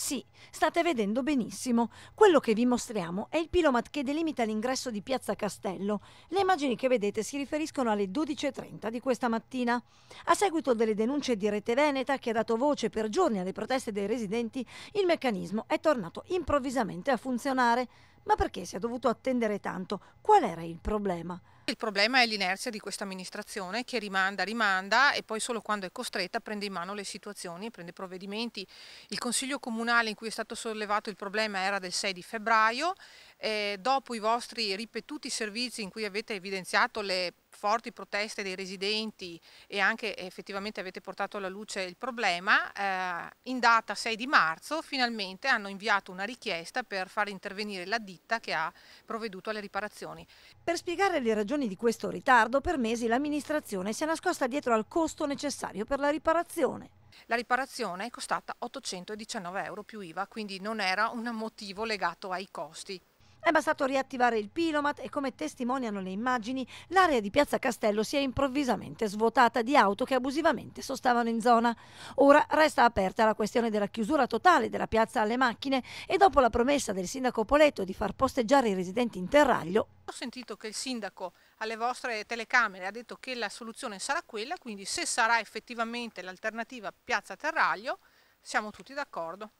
Sì, state vedendo benissimo. Quello che vi mostriamo è il pilomat che delimita l'ingresso di Piazza Castello. Le immagini che vedete si riferiscono alle 12.30 di questa mattina. A seguito delle denunce di Rete Veneta, che ha dato voce per giorni alle proteste dei residenti, il meccanismo è tornato improvvisamente a funzionare. Ma perché si è dovuto attendere tanto? Qual era il problema? Il problema è l'inerzia di questa amministrazione che rimanda, rimanda e poi solo quando è costretta prende in mano le situazioni, prende provvedimenti. Il Consiglio Comunale in cui è stato sollevato il problema era del 6 di febbraio, eh, dopo i vostri ripetuti servizi in cui avete evidenziato le forti proteste dei residenti e anche effettivamente avete portato alla luce il problema, eh, in data 6 di marzo finalmente hanno inviato una richiesta per far intervenire la ditta che ha provveduto alle riparazioni. Per spiegare le ragioni di questo ritardo, per mesi l'amministrazione si è nascosta dietro al costo necessario per la riparazione. La riparazione è costata 819 euro più IVA, quindi non era un motivo legato ai costi. È bastato riattivare il pilomat e come testimoniano le immagini, l'area di Piazza Castello si è improvvisamente svuotata di auto che abusivamente sostavano in zona. Ora resta aperta la questione della chiusura totale della piazza alle macchine e dopo la promessa del sindaco Poletto di far posteggiare i residenti in terraglio. Ho sentito che il sindaco alle vostre telecamere ha detto che la soluzione sarà quella, quindi se sarà effettivamente l'alternativa piazza terraglio siamo tutti d'accordo.